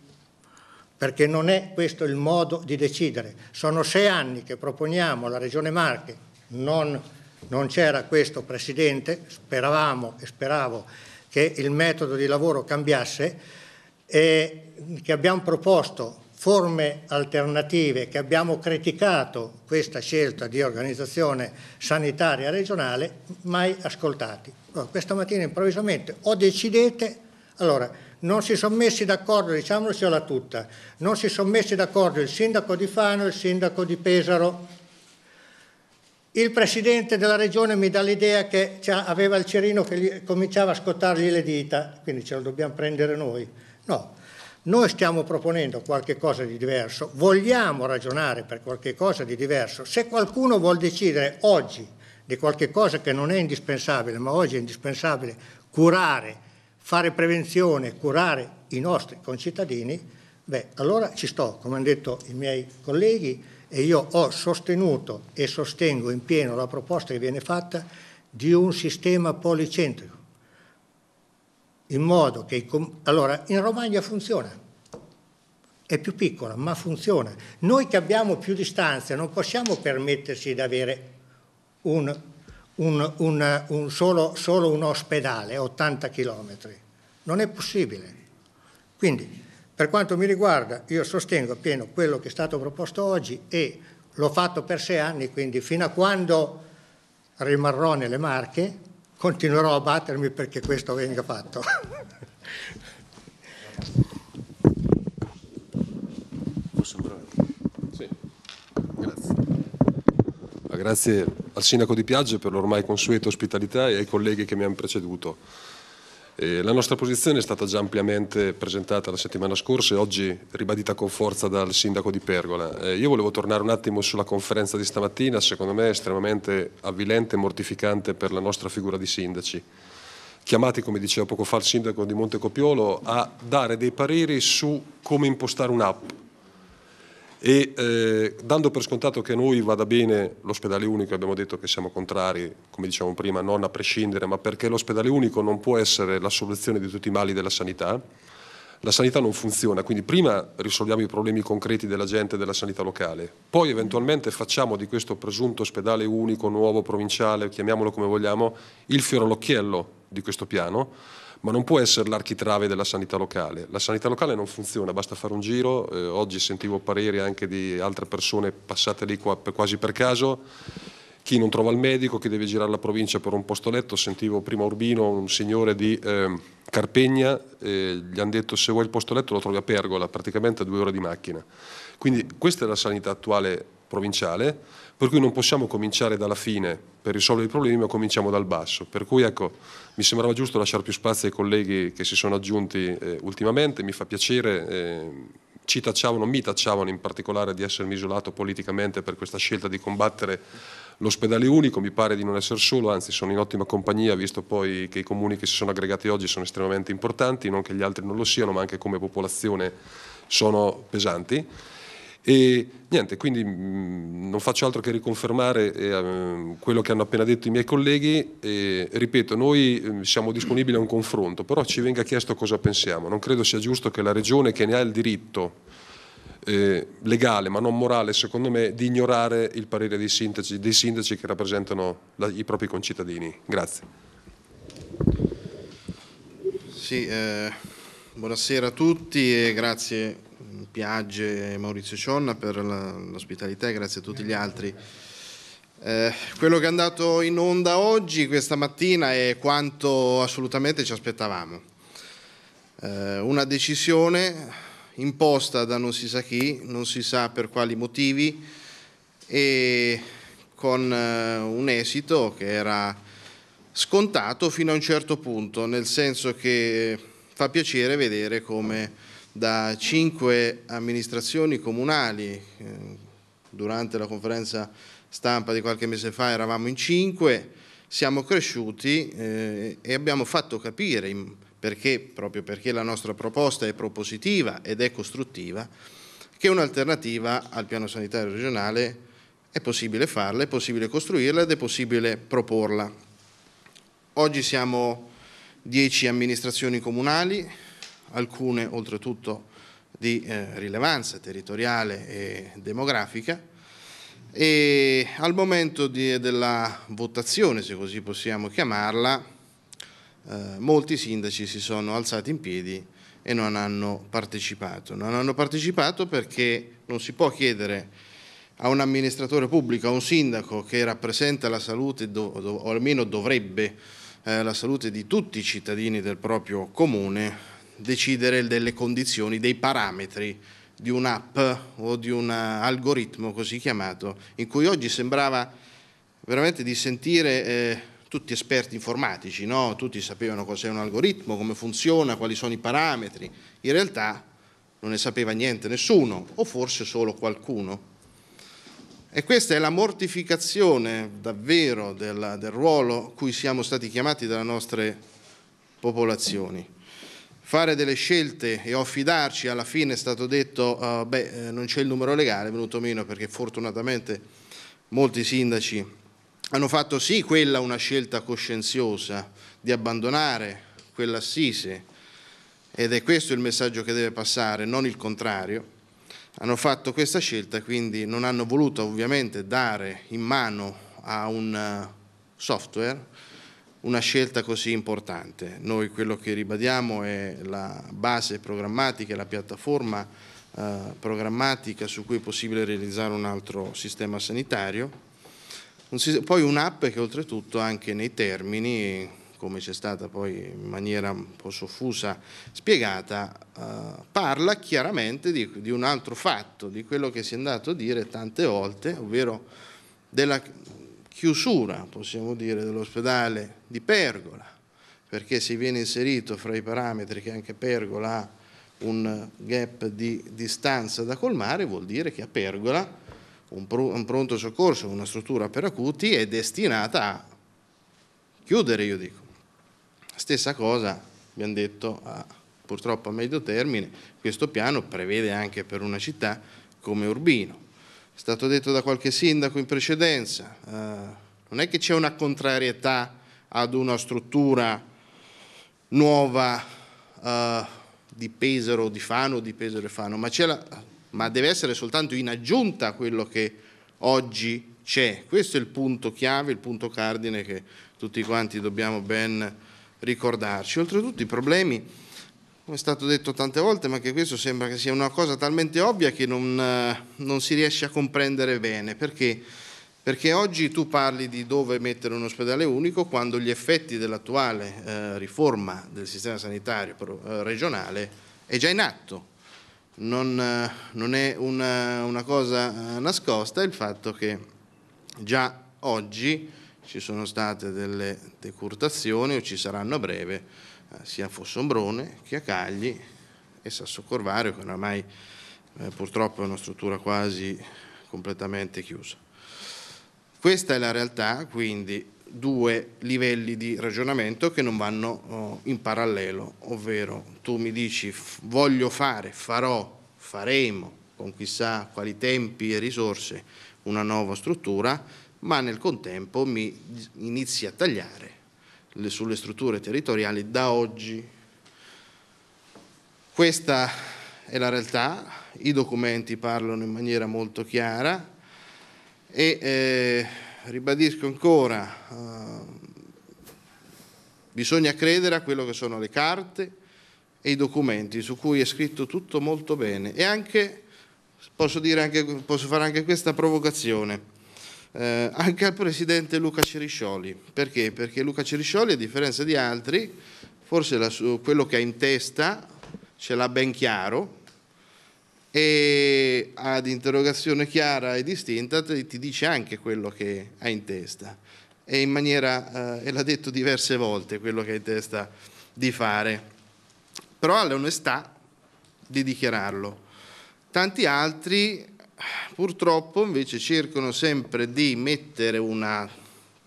perché non è questo il modo di decidere. Sono sei anni che proponiamo alla Regione Marche, non, non c'era questo Presidente, speravamo e speravo che il metodo di lavoro cambiasse, e che abbiamo proposto forme alternative, che abbiamo criticato questa scelta di organizzazione sanitaria regionale, mai ascoltati. Allora, questa mattina improvvisamente o decidete, allora non si sono messi d'accordo, diciamolo diciamoloci la tutta, non si sono messi d'accordo il sindaco di Fano e il sindaco di Pesaro. Il presidente della regione mi dà l'idea che aveva il cerino che gli, cominciava a scottargli le dita, quindi ce lo dobbiamo prendere noi. No, noi stiamo proponendo qualche cosa di diverso, vogliamo ragionare per qualche cosa di diverso. Se qualcuno vuol decidere oggi di qualche cosa che non è indispensabile, ma oggi è indispensabile curare fare prevenzione, curare i nostri concittadini, beh, allora ci sto, come hanno detto i miei colleghi, e io ho sostenuto e sostengo in pieno la proposta che viene fatta di un sistema policentrico, in modo che... Allora, in Romagna funziona, è più piccola, ma funziona. Noi che abbiamo più distanze non possiamo permetterci di avere un un, un, un solo, solo, un ospedale 80 chilometri. Non è possibile. Quindi, per quanto mi riguarda, io sostengo appieno quello che è stato proposto oggi e l'ho fatto per sei anni, quindi fino a quando rimarrò nelle Marche continuerò a battermi perché questo venga fatto. grazie al sindaco di Piaggio per l'ormai consueta ospitalità e ai colleghi che mi hanno preceduto. Eh, la nostra posizione è stata già ampiamente presentata la settimana scorsa e oggi ribadita con forza dal sindaco di Pergola. Eh, io volevo tornare un attimo sulla conferenza di stamattina, secondo me estremamente avvilente e mortificante per la nostra figura di sindaci chiamati, come diceva poco fa il sindaco di Montecopiolo, a dare dei pareri su come impostare un'app e eh, dando per scontato che a noi vada bene l'ospedale unico, abbiamo detto che siamo contrari, come dicevamo prima, non a prescindere, ma perché l'ospedale unico non può essere la soluzione di tutti i mali della sanità, la sanità non funziona, quindi prima risolviamo i problemi concreti della gente e della sanità locale, poi eventualmente facciamo di questo presunto ospedale unico, nuovo, provinciale, chiamiamolo come vogliamo, il fiore all'occhiello di questo piano, ma non può essere l'architrave della sanità locale. La sanità locale non funziona, basta fare un giro, eh, oggi sentivo pareri anche di altre persone passate lì qua, per, quasi per caso, chi non trova il medico, chi deve girare la provincia per un posto letto, sentivo prima Urbino un signore di eh, Carpegna, eh, gli hanno detto se vuoi il posto letto lo trovi a Pergola, praticamente a due ore di macchina. Quindi questa è la sanità attuale provinciale, per cui non possiamo cominciare dalla fine per risolvere i problemi, ma cominciamo dal basso. Per cui ecco, mi sembrava giusto lasciare più spazio ai colleghi che si sono aggiunti eh, ultimamente, mi fa piacere. Eh, ci tacciavano, mi tacciavano in particolare di essermi isolato politicamente per questa scelta di combattere l'ospedale unico, mi pare di non essere solo, anzi sono in ottima compagnia, visto poi che i comuni che si sono aggregati oggi sono estremamente importanti, non che gli altri non lo siano, ma anche come popolazione sono pesanti. E niente, quindi mh, mm, non faccio altro che riconfermare eh, ehm, quello che hanno appena detto i miei colleghi. E, ripeto, noi mm, siamo disponibili a un confronto, però ci venga chiesto cosa pensiamo. Non credo sia giusto che la Regione, che ne ha il diritto, eh, legale ma non morale secondo me di ignorare il parere dei sindaci, dei sindaci che rappresentano la, i propri concittadini. Grazie. Sì, eh, buonasera a tutti e grazie Piagge e Maurizio Cionna per l'ospitalità e grazie a tutti gli altri. Eh, quello che è andato in onda oggi, questa mattina, è quanto assolutamente ci aspettavamo. Eh, una decisione imposta da non si sa chi, non si sa per quali motivi e con eh, un esito che era scontato fino a un certo punto, nel senso che fa piacere vedere come da cinque amministrazioni comunali. Eh, durante la conferenza stampa di qualche mese fa eravamo in cinque, siamo cresciuti eh, e abbiamo fatto capire, perché, proprio perché la nostra proposta è propositiva ed è costruttiva, che un'alternativa al piano sanitario regionale è possibile farla, è possibile costruirla ed è possibile proporla. Oggi siamo dieci amministrazioni comunali, alcune oltretutto di eh, rilevanza territoriale e demografica e al momento di, della votazione, se così possiamo chiamarla, eh, molti sindaci si sono alzati in piedi e non hanno partecipato. Non hanno partecipato perché non si può chiedere a un amministratore pubblico, a un sindaco che rappresenta la salute, o almeno dovrebbe, eh, la salute di tutti i cittadini del proprio comune, decidere delle condizioni, dei parametri di un'app o di un algoritmo così chiamato, in cui oggi sembrava veramente di sentire eh, tutti esperti informatici, no? tutti sapevano cos'è un algoritmo, come funziona, quali sono i parametri, in realtà non ne sapeva niente nessuno, o forse solo qualcuno. E questa è la mortificazione davvero del, del ruolo cui siamo stati chiamati dalle nostre popolazioni fare delle scelte e affidarci, alla fine è stato detto uh, beh, eh, non c'è il numero legale, è venuto meno perché fortunatamente molti sindaci hanno fatto sì quella una scelta coscienziosa di abbandonare quell'assise ed è questo il messaggio che deve passare, non il contrario. Hanno fatto questa scelta, quindi non hanno voluto ovviamente dare in mano a un eh, software una scelta così importante. Noi quello che ribadiamo è la base programmatica, la piattaforma eh, programmatica su cui è possibile realizzare un altro sistema sanitario, un, poi un'app che oltretutto anche nei termini, come c'è stata poi in maniera un po' soffusa spiegata, eh, parla chiaramente di, di un altro fatto, di quello che si è andato a dire tante volte, ovvero della chiusura, possiamo dire, dell'ospedale di Pergola, perché si viene inserito fra i parametri che anche Pergola ha un gap di distanza da colmare, vuol dire che a Pergola un, pro un pronto soccorso, una struttura per acuti è destinata a chiudere, io dico. Stessa cosa, abbiamo detto, a, purtroppo a medio termine, questo piano prevede anche per una città come Urbino è stato detto da qualche sindaco in precedenza, eh, non è che c'è una contrarietà ad una struttura nuova eh, di Pesaro, di Fano, di Pesaro e Fano, ma, la, ma deve essere soltanto in aggiunta a quello che oggi c'è. Questo è il punto chiave, il punto cardine che tutti quanti dobbiamo ben ricordarci. Oltretutto i problemi come è stato detto tante volte, ma che questo sembra che sia una cosa talmente ovvia che non, eh, non si riesce a comprendere bene. Perché? Perché oggi tu parli di dove mettere un ospedale unico quando gli effetti dell'attuale eh, riforma del sistema sanitario eh, regionale è già in atto. Non, eh, non è una, eh, una, cosa eh, nascosta il fatto che già oggi ci sono state delle decurtazioni o ci saranno a breve eh, sia a Fossombrone che a Cagli e Sasso Corvario, che oramai eh, purtroppo è una struttura quasi completamente chiusa. Questa è la realtà, quindi due livelli di ragionamento che non vanno oh, in parallelo, ovvero tu mi dici voglio fare, farò, faremo, con chissà quali tempi e risorse, una nuova struttura, ma nel contempo mi inizi a tagliare sulle strutture territoriali da oggi. Questa è la realtà, i documenti parlano in maniera molto chiara e eh, ribadisco ancora, eh, bisogna credere a quello che sono le carte e i documenti su cui è scritto tutto molto bene e anche, posso, anche, posso fare anche questa provocazione, eh, anche al presidente Luca Ceriscioli. Perché? Perché Luca Ceriscioli, a differenza di altri, forse la, quello che ha in testa ce l'ha ben chiaro e ad interrogazione chiara e distinta ti dice anche quello che ha in testa e, in maniera, eh, e l'ha detto diverse volte quello che ha in testa di fare, però ha l'onestà di dichiararlo. Tanti altri purtroppo invece cercano sempre di mettere una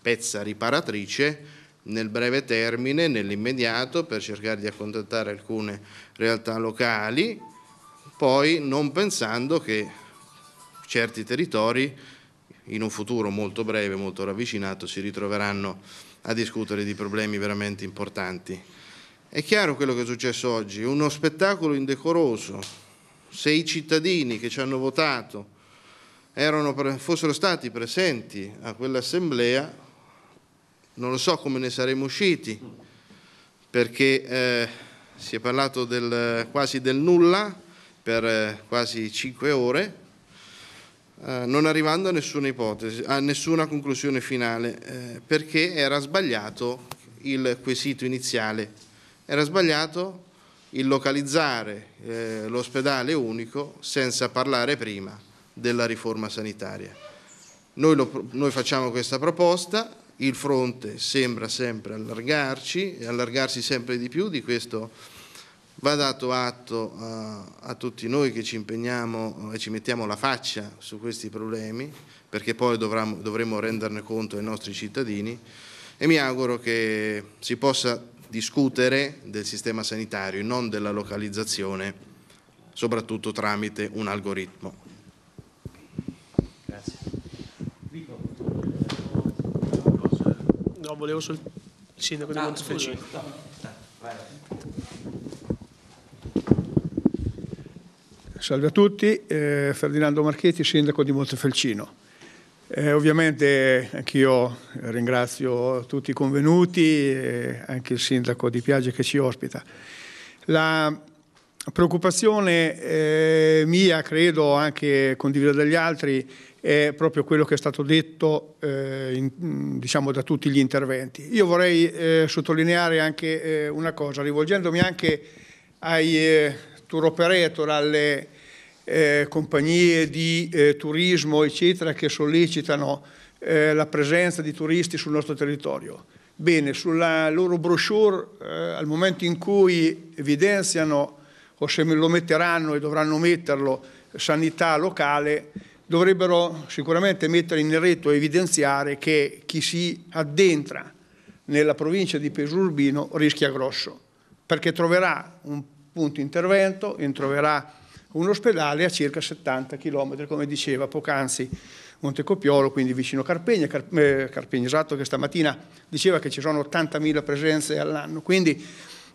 pezza riparatrice nel breve termine, nell'immediato, per cercare di accontentare alcune realtà locali, poi non pensando che certi territori in un futuro molto breve, molto ravvicinato, si ritroveranno a discutere di problemi veramente importanti. È chiaro quello che è successo oggi, uno spettacolo indecoroso se i cittadini che ci hanno votato erano, fossero stati presenti a quell'assemblea, non lo so come ne saremmo usciti, perché eh, si è parlato del, quasi del nulla per eh, quasi cinque ore, eh, non arrivando a nessuna ipotesi, a nessuna conclusione finale, eh, perché era sbagliato il quesito iniziale, era sbagliato il localizzare eh, l'ospedale unico senza parlare prima della riforma sanitaria. Noi, lo, noi, facciamo questa proposta, il fronte sembra sempre allargarci e allargarsi sempre di più, di questo va dato atto a, a tutti noi che ci impegniamo e eh, ci mettiamo la faccia su questi problemi, perché poi dovramo, dovremo renderne conto ai nostri cittadini e mi auguro che si possa discutere del sistema sanitario, e non della localizzazione, soprattutto tramite un algoritmo. Grazie. No, volevo sul sindaco di ah, Salve a tutti, eh, Ferdinando Marchetti, sindaco di Montefelcino. Eh, ovviamente anch'io ringrazio tutti i convenuti e anche il sindaco di Piaggio che ci ospita. La preoccupazione eh, mia, credo anche condivisa dagli altri, è proprio quello che è stato detto eh, in, diciamo, da tutti gli interventi. Io vorrei eh, sottolineare anche eh, una cosa, rivolgendomi anche ai eh, tour operator, alle eh, compagnie di eh, turismo, eccetera, che sollecitano eh, la presenza di turisti sul nostro territorio. Bene, sulla loro brochure, eh, al momento in cui evidenziano o se lo metteranno e dovranno metterlo, sanità locale, dovrebbero sicuramente mettere in retto e evidenziare che chi si addentra nella provincia di Pesurbino rischia grosso, perché troverà un punto intervento, troverà un ospedale a circa 70 km, come diceva poc'anzi Montecopiolo, quindi vicino Carpegna, Car- eh, Carpegna esatto, che stamattina diceva che ci sono 80.000 presenze all'anno, quindi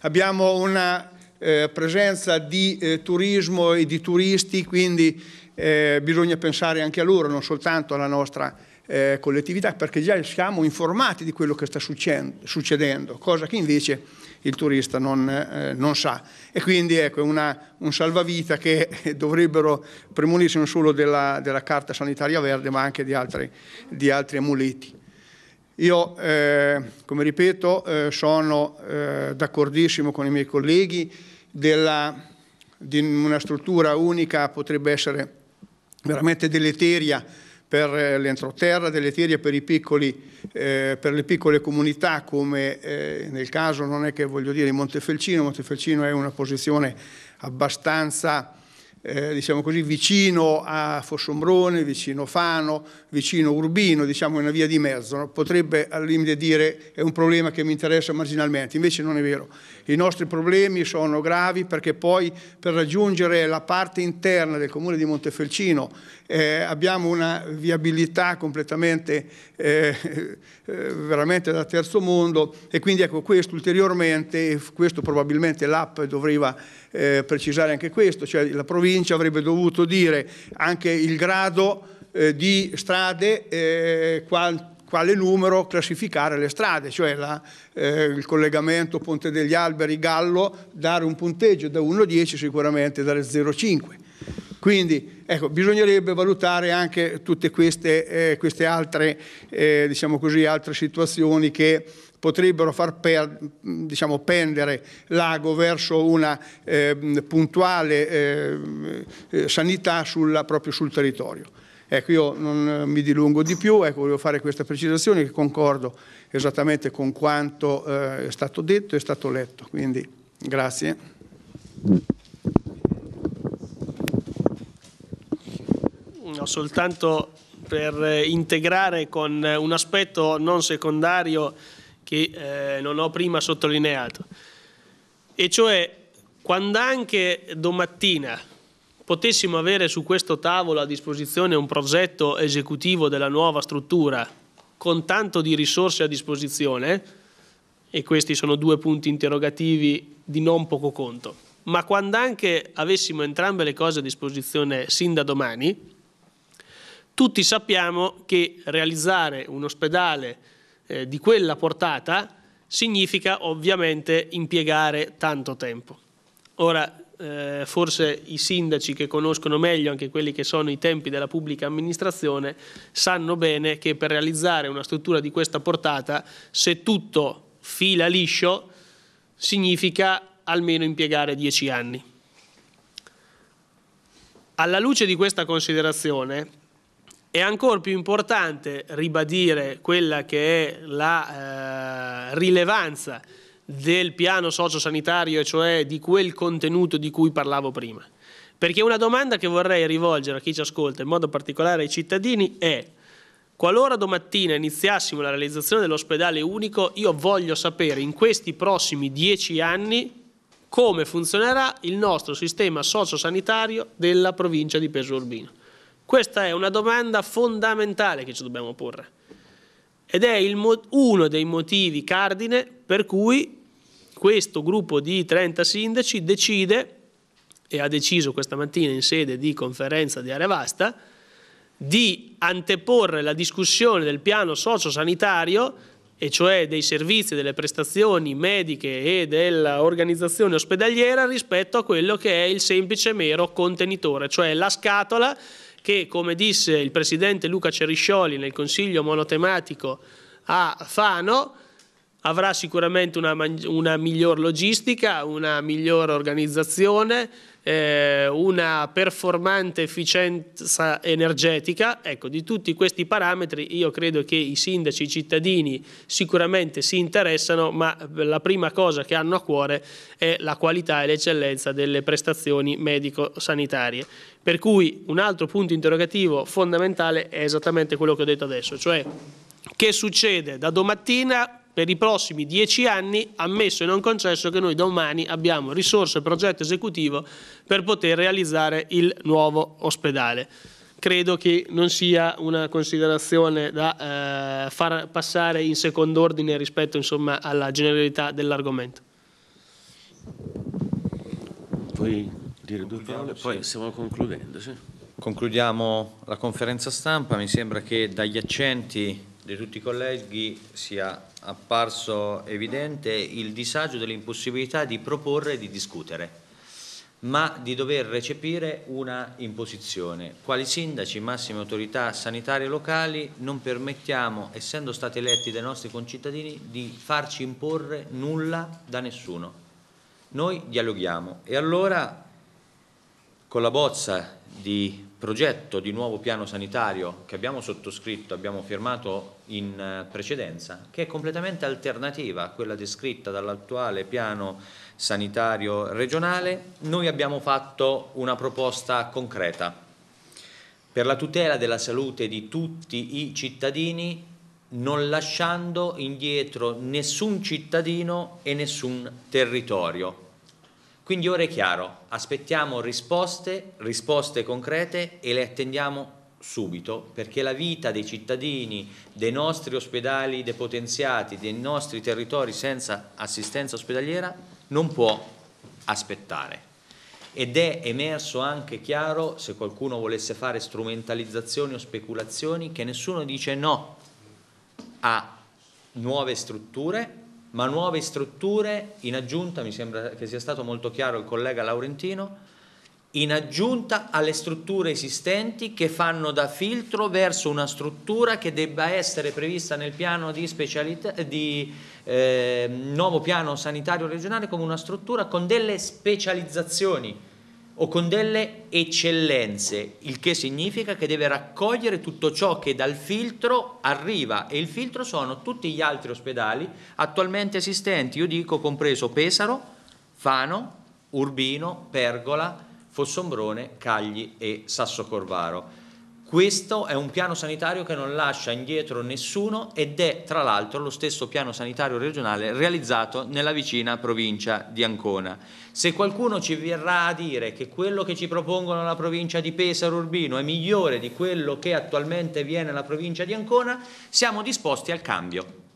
abbiamo una eh, presenza di eh, turismo e di turisti, quindi eh, bisogna pensare anche a loro, non soltanto alla nostra eh, collettività, perché già siamo informati di quello che sta succedendo, cosa che invece il turista non, eh, non sa. E quindi ecco, una, un salvavita che dovrebbero premonirsi non solo della, della carta sanitaria verde, ma anche di altri, di altri amuleti. Io, eh, come ripeto, eh, sono eh, d'accordissimo con i miei colleghi della, di una struttura unica potrebbe essere veramente deleteria per eh, l'entroterra, delle tirie per, piccoli, eh, per, le piccole comunità come eh, nel caso non è che voglio dire Montefelcino, Montefelcino è una posizione abbastanza eh, diciamo così, vicino a Fossombrone, vicino Fano, vicino Urbino, diciamo una via di mezzo. No? Potrebbe al limite dire è un problema che mi interessa marginalmente, invece non è vero. I nostri problemi sono gravi perché poi per raggiungere la parte interna del comune di Montefelcino eh, abbiamo una viabilità completamente eh, eh veramente da terzo mondo e quindi ecco questo ulteriormente, questo probabilmente l'app dovrebbe eh, precisare anche questo, cioè la provincia avrebbe dovuto dire anche il grado eh, di strade, eh, qual, quale numero classificare le strade, cioè la, eh, il collegamento Ponte degli Alberi Gallo, dare un punteggio da 1 a 10 sicuramente dare 0 a 5. Quindi ecco, bisognerebbe valutare anche tutte queste, eh, queste altre, eh, diciamo così, altre situazioni che potrebbero far per, diciamo, pendere l'ago verso una eh, puntuale ehm, eh, sanità sulla, proprio sul territorio. Ecco, io non eh, mi dilungo di più, ecco, volevo fare questa precisazione che concordo esattamente con quanto eh, è stato detto e stato letto, quindi grazie. No, soltanto per integrare con un aspetto non secondario che eh, non ho prima sottolineato, e cioè quando anche domattina potessimo avere su questo tavolo a disposizione un progetto esecutivo della nuova struttura con tanto di risorse a disposizione, e questi sono due punti interrogativi di non poco conto, ma quando anche avessimo entrambe le cose a disposizione sin da domani, tutti sappiamo che realizzare un ospedale eh, di quella portata significa ovviamente impiegare tanto tempo. Ora, eh, forse i sindaci che conoscono meglio anche quelli che sono i tempi della pubblica amministrazione sanno bene che per realizzare una struttura di questa portata, se tutto fila liscio, significa almeno impiegare dieci anni. Alla luce di questa considerazione, è ancora più importante ribadire quella che è la eh, rilevanza del piano sociosanitario, e cioè di quel contenuto di cui parlavo prima. Perché una domanda che vorrei rivolgere a chi ci ascolta, in modo particolare ai cittadini, è qualora domattina iniziassimo la realizzazione dell'ospedale unico, io voglio sapere in questi prossimi dieci anni come funzionerà il nostro sistema sociosanitario della provincia di Peso Urbino questa è una domanda fondamentale che ci dobbiamo porre ed è uno dei motivi cardine per cui questo gruppo di 30 sindaci decide, e ha deciso questa mattina in sede di conferenza di Arevasta, di anteporre la discussione del piano sociosanitario, e cioè dei servizi, delle prestazioni mediche e dell'organizzazione ospedaliera, rispetto a quello che è il semplice mero contenitore, cioè la scatola che, come disse il presidente Luca Ceriscioli nel consiglio monotematico a Fano, avrà sicuramente una, una miglior logistica, una migliore organizzazione, eh, una performante efficienza energetica, ecco di tutti questi parametri io credo che i sindaci, i cittadini sicuramente si interessano ma la prima cosa che hanno a cuore è la qualità e l'eccellenza delle prestazioni medico-sanitarie. Per cui un altro punto interrogativo fondamentale è esattamente quello che ho detto adesso, cioè che succede da domattina per i prossimi dieci anni, ammesso e non concesso che noi domani abbiamo risorse e progetto esecutivo per poter realizzare il nuovo ospedale. Credo che non sia una considerazione da eh, far passare in secondo ordine rispetto insomma, alla generalità dell'argomento. Puoi dire due parole? Poi stiamo concludendo. Sì. Concludiamo la conferenza stampa, mi sembra che dagli accenti di tutti i colleghi sia apparso evidente il disagio dell'impossibilità di proporre e di discutere ma di dover recepire una imposizione. Quali sindaci, massime autorità sanitarie locali non permettiamo, essendo stati eletti dai nostri concittadini, di farci imporre nulla da nessuno. Noi dialoghiamo e allora con la bozza di progetto di nuovo piano sanitario che abbiamo sottoscritto, abbiamo firmato in eh, precedenza, che è completamente alternativa a quella descritta dall'attuale piano sanitario regionale, noi abbiamo fatto una proposta concreta. Per la tutela della salute di tutti i cittadini non lasciando indietro nessun cittadino e nessun territorio. Quindi ora è chiaro, aspettiamo risposte, risposte concrete e le attendiamo subito perché la vita dei cittadini, dei nostri ospedali depotenziati, dei nostri territori senza assistenza ospedaliera non può aspettare. Ed è emerso anche chiaro, se qualcuno volesse fare strumentalizzazioni o speculazioni, che nessuno dice no a nuove strutture ma nuove strutture in aggiunta, mi sembra che sia stato molto chiaro il collega Laurentino, in aggiunta alle strutture esistenti che fanno da filtro verso una struttura che debba essere prevista nel piano di specialità, di eh, nuovo piano sanitario regionale come una struttura con delle specializzazioni o con delle eccellenze, il che significa che deve raccogliere tutto ciò che dal filtro arriva e il filtro sono tutti gli altri ospedali attualmente esistenti, io dico compreso Pesaro, Fano, Urbino, Pergola, Fossombrone, Cagli e Sasso Corvaro. Questo è un piano sanitario che non lascia indietro nessuno ed è tra l'altro lo stesso piano sanitario regionale realizzato nella vicina provincia di Ancona. Se qualcuno ci verrà a dire che quello che ci propongono la provincia di Pesaro Urbino è migliore di quello che attualmente viene la provincia di Ancona, siamo disposti al cambio.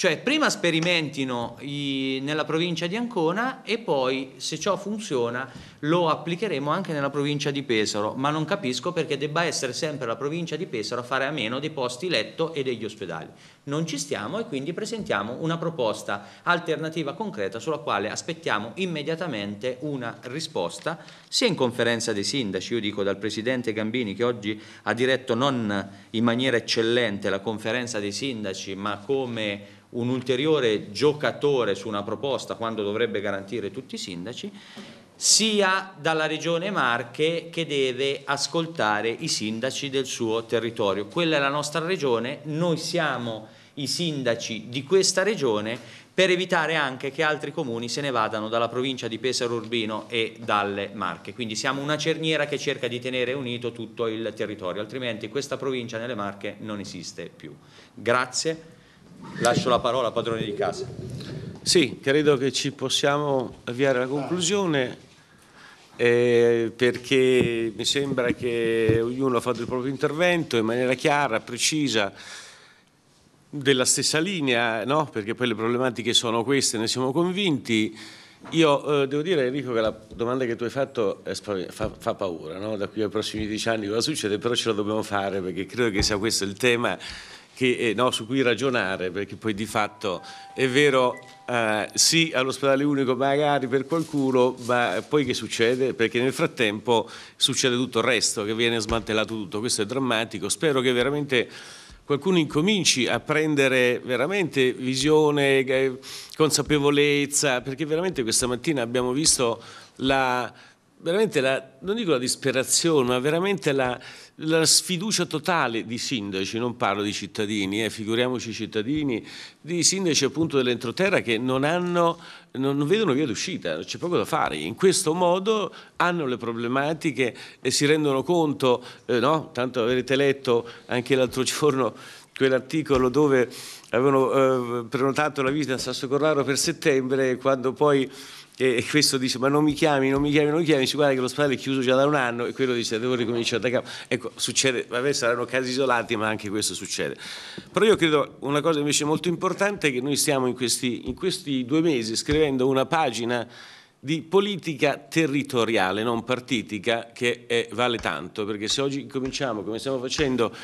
Cioè prima sperimentino i, nella provincia di Ancona e poi se ciò funziona lo applicheremo anche nella provincia di Pesaro, ma non capisco perché debba essere sempre la provincia di Pesaro a fare a meno dei posti letto e degli ospedali. Non ci stiamo e quindi presentiamo una proposta alternativa concreta sulla quale aspettiamo immediatamente una risposta sia in conferenza dei sindaci, io dico dal Presidente Gambini che oggi ha diretto non in maniera eccellente la conferenza dei sindaci ma come un ulteriore giocatore su una proposta quando dovrebbe garantire tutti i sindaci, sia dalla regione Marche che deve ascoltare i sindaci del suo territorio. Quella è la nostra regione, noi siamo i sindaci di questa regione per evitare anche che altri comuni se ne vadano dalla provincia di Pesaro Urbino e dalle Marche. Quindi siamo una cerniera che cerca di tenere unito tutto il territorio, altrimenti questa provincia nelle Marche non esiste più. Grazie. Lascio la parola al padrone di casa. Sì, credo che ci possiamo avviare alla conclusione. Eh, perché mi sembra che ognuno ha fatto il proprio intervento in maniera chiara, precisa, della stessa linea, no? perché poi le problematiche sono queste, ne siamo convinti. Io eh, devo dire Enrico che la domanda che tu hai fatto è, fa, fa, paura, no? da qui ai prossimi dieci anni cosa succede, però ce la dobbiamo fare perché credo che sia questo il tema che, eh, no, su cui ragionare, perché poi di fatto è vero eh, sì all'ospedale unico magari per qualcuno, ma poi che succede? Perché nel frattempo succede tutto il resto, che viene smantellato tutto, questo è drammatico, spero che veramente qualcuno incominci a prendere veramente visione, eh, consapevolezza, perché veramente questa mattina abbiamo visto la, veramente la, non dico la disperazione, ma veramente la la sfiducia totale di sindaci, non parlo di cittadini, eh, figuriamoci i cittadini, di sindaci appunto dell'entroterra che non, hanno, non vedono via d'uscita, c'è poco da fare. In questo modo hanno le problematiche e si rendono conto, eh, no? tanto avrete letto anche l'altro giorno quell'articolo dove avevano eh, prenotato la visita a Sasso Corraro per settembre quando poi e questo dice ma non mi chiami, non mi chiami, non mi chiami, dice guarda che l'ospedale è chiuso già da un anno e quello dice devo ricominciare da capo. Ecco, succede, vabbè saranno casi isolati ma anche questo succede. Però io credo una cosa invece molto importante è che noi stiamo in questi, in questi due mesi scrivendo una pagina di politica territoriale, non partitica, che è, vale tanto, perché se oggi cominciamo come stiamo facendo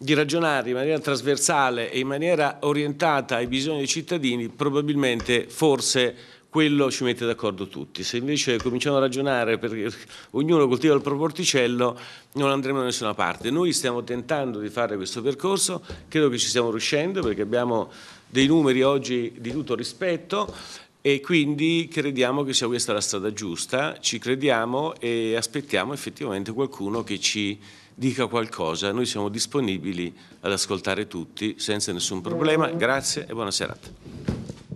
di ragionare in maniera trasversale e in maniera orientata ai bisogni dei cittadini, probabilmente forse quello ci mette d'accordo tutti. Se invece cominciamo a ragionare perché ognuno coltiva il proprio porticello, non andremo da nessuna parte. Noi stiamo tentando di fare questo percorso, credo che ci stiamo riuscendo perché abbiamo dei numeri oggi di tutto rispetto e quindi crediamo che sia questa la strada giusta, ci crediamo e aspettiamo effettivamente qualcuno che ci dica qualcosa. Noi siamo disponibili ad ascoltare tutti senza nessun problema. Grazie e buona serata.